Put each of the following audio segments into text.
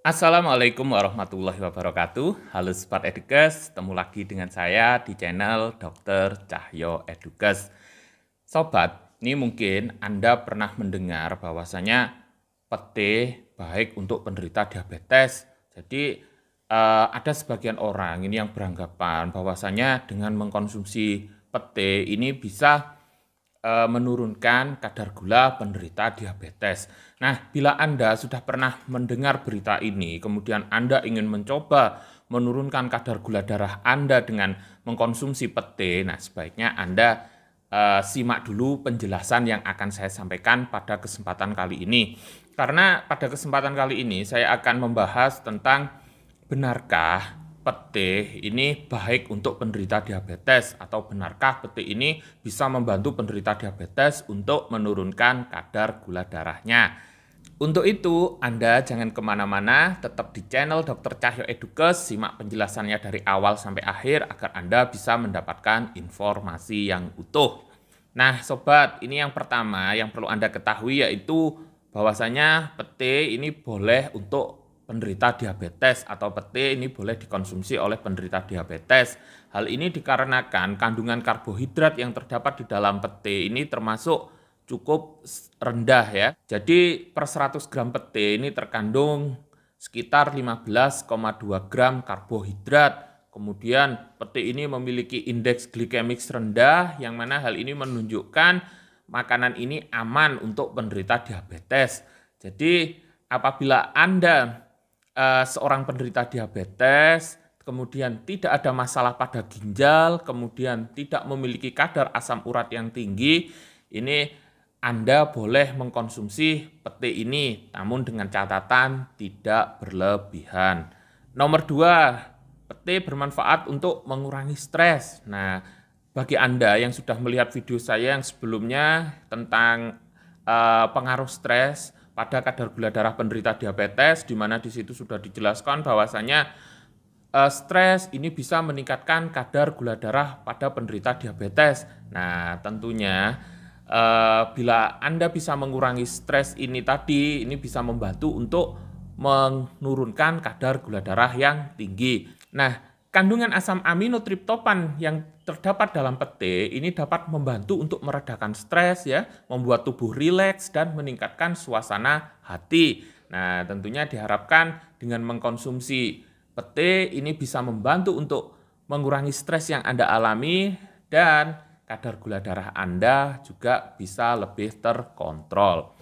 Assalamualaikum warahmatullahi wabarakatuh. Halo Smart Edukes, ketemu lagi dengan saya di channel Dr. Cahyo Edukes. Sobat, ini mungkin Anda pernah mendengar bahwasanya pete baik untuk penderita diabetes. Jadi eh, ada sebagian orang ini yang beranggapan bahwasanya dengan mengkonsumsi pete ini bisa Eh, menurunkan kadar gula penderita diabetes. Nah, bila Anda sudah pernah mendengar berita ini, kemudian Anda ingin mencoba menurunkan kadar gula darah Anda dengan mengkonsumsi pete, nah sebaiknya Anda e, simak dulu penjelasan yang akan saya sampaikan pada kesempatan kali ini. Karena pada kesempatan kali ini saya akan membahas tentang benarkah Pete ini baik untuk penderita diabetes atau benarkah pete ini bisa membantu penderita diabetes untuk menurunkan kadar gula darahnya? Untuk itu, Anda jangan kemana-mana, tetap di channel Dr. Cahyo Edukes, simak penjelasannya dari awal sampai akhir agar Anda bisa mendapatkan informasi yang utuh. Nah, sobat, ini yang pertama yang perlu Anda ketahui yaitu bahwasanya pete ini boleh untuk penderita diabetes atau pete ini boleh dikonsumsi oleh penderita diabetes. Hal ini dikarenakan kandungan karbohidrat yang terdapat di dalam pete ini termasuk cukup rendah ya. Jadi per 100 gram pete ini terkandung sekitar 15,2 gram karbohidrat. Kemudian pete ini memiliki indeks glikemik rendah yang mana hal ini menunjukkan makanan ini aman untuk penderita diabetes. Jadi apabila Anda Eh, seorang penderita diabetes, kemudian tidak ada masalah pada ginjal, kemudian tidak memiliki kadar asam urat yang tinggi, ini Anda boleh mengkonsumsi peti ini, namun dengan catatan tidak berlebihan. Nomor dua, peti bermanfaat untuk mengurangi stres. Nah, bagi Anda yang sudah melihat video saya yang sebelumnya tentang uh, pengaruh stres, pada kadar gula darah penderita diabetes, di mana di situ sudah dijelaskan bahwasanya uh, eh, stres ini bisa meningkatkan kadar gula darah pada penderita diabetes. Nah, tentunya uh, bila Anda bisa mengurangi stres ini tadi, ini bisa membantu untuk menurunkan kadar gula darah yang tinggi. Nah, Kandungan asam amino triptopan yang terdapat dalam pete ini dapat membantu untuk meredakan stres ya, membuat tubuh rileks dan meningkatkan suasana hati. Nah, tentunya diharapkan dengan mengkonsumsi pete ini bisa membantu untuk mengurangi stres yang Anda alami dan kadar gula darah Anda juga bisa lebih terkontrol.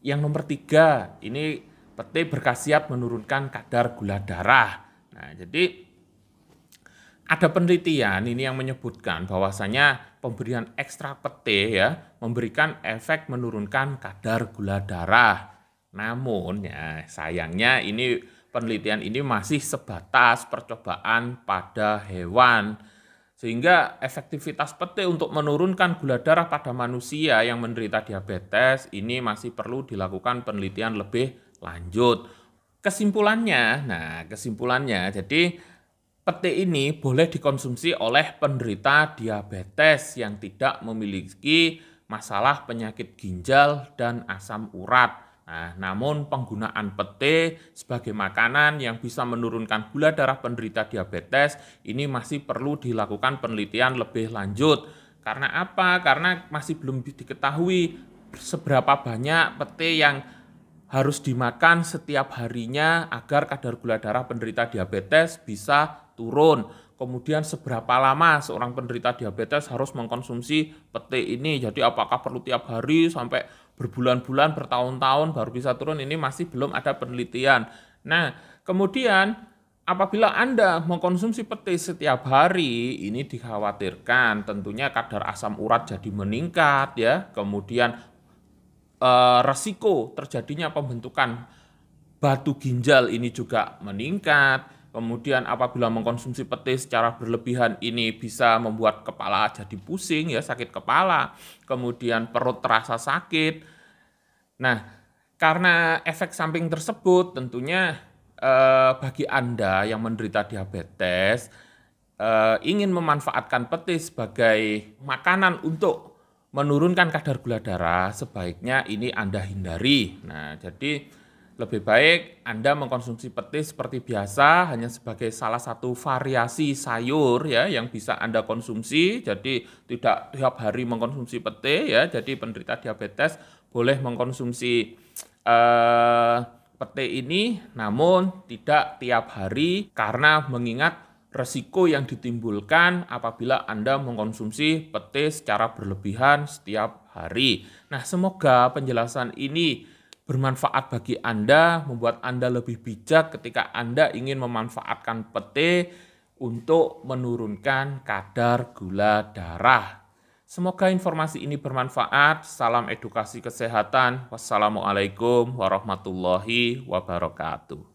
Yang nomor tiga, ini pete berkhasiat menurunkan kadar gula darah. Nah, jadi ada penelitian ini yang menyebutkan bahwasanya pemberian ekstra pete ya memberikan efek menurunkan kadar gula darah. Namun ya sayangnya ini penelitian ini masih sebatas percobaan pada hewan sehingga efektivitas pete untuk menurunkan gula darah pada manusia yang menderita diabetes ini masih perlu dilakukan penelitian lebih lanjut. Kesimpulannya, nah kesimpulannya jadi Pete ini boleh dikonsumsi oleh penderita diabetes yang tidak memiliki masalah penyakit ginjal dan asam urat. Nah, namun penggunaan pete sebagai makanan yang bisa menurunkan gula darah penderita diabetes ini masih perlu dilakukan penelitian lebih lanjut. Karena apa? Karena masih belum diketahui seberapa banyak pete yang harus dimakan setiap harinya agar kadar gula darah penderita diabetes bisa turun. Kemudian seberapa lama seorang penderita diabetes harus mengkonsumsi peti ini? Jadi apakah perlu tiap hari sampai berbulan-bulan, bertahun-tahun baru bisa turun? Ini masih belum ada penelitian. Nah, kemudian apabila Anda mengkonsumsi peti setiap hari, ini dikhawatirkan tentunya kadar asam urat jadi meningkat ya. Kemudian eh, resiko terjadinya pembentukan batu ginjal ini juga meningkat Kemudian apabila mengkonsumsi petis secara berlebihan ini bisa membuat kepala jadi pusing ya, sakit kepala, kemudian perut terasa sakit. Nah, karena efek samping tersebut tentunya eh, bagi Anda yang menderita diabetes eh, ingin memanfaatkan petis sebagai makanan untuk menurunkan kadar gula darah, sebaiknya ini Anda hindari. Nah, jadi lebih baik Anda mengkonsumsi petis seperti biasa hanya sebagai salah satu variasi sayur ya yang bisa Anda konsumsi. Jadi tidak tiap hari mengkonsumsi pete ya. Jadi penderita diabetes boleh mengkonsumsi eh, pete ini namun tidak tiap hari karena mengingat resiko yang ditimbulkan apabila Anda mengkonsumsi pete secara berlebihan setiap hari. Nah, semoga penjelasan ini bermanfaat bagi Anda, membuat Anda lebih bijak ketika Anda ingin memanfaatkan pete untuk menurunkan kadar gula darah. Semoga informasi ini bermanfaat. Salam edukasi kesehatan. Wassalamualaikum warahmatullahi wabarakatuh.